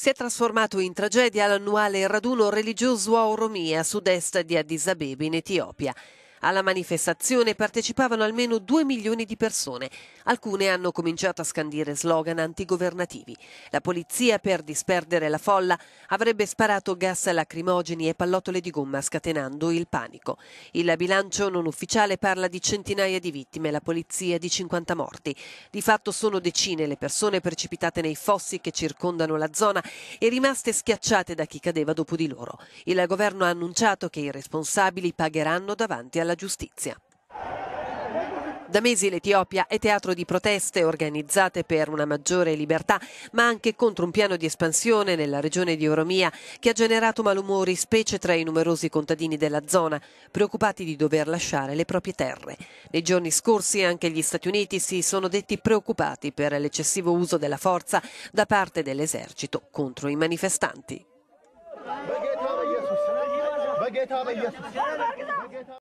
Si è trasformato in tragedia l'annuale raduno religioso a Oromia, a sud-est di Addis Abeba, in Etiopia. Alla manifestazione partecipavano almeno 2 milioni di persone. Alcune hanno cominciato a scandire slogan antigovernativi. La polizia, per disperdere la folla, avrebbe sparato gas lacrimogeni e pallottole di gomma scatenando il panico. Il bilancio non ufficiale parla di centinaia di vittime, la polizia di 50 morti. Di fatto sono decine le persone precipitate nei fossi che circondano la zona e rimaste schiacciate da chi cadeva dopo di loro. Il governo ha annunciato che i responsabili pagheranno davanti alla alla giustizia. Da mesi l'Etiopia è teatro di proteste organizzate per una maggiore libertà, ma anche contro un piano di espansione nella regione di Oromia che ha generato malumori, specie tra i numerosi contadini della zona, preoccupati di dover lasciare le proprie terre. Nei giorni scorsi anche gli Stati Uniti si sono detti preoccupati per l'eccessivo uso della forza da parte dell'esercito contro i manifestanti.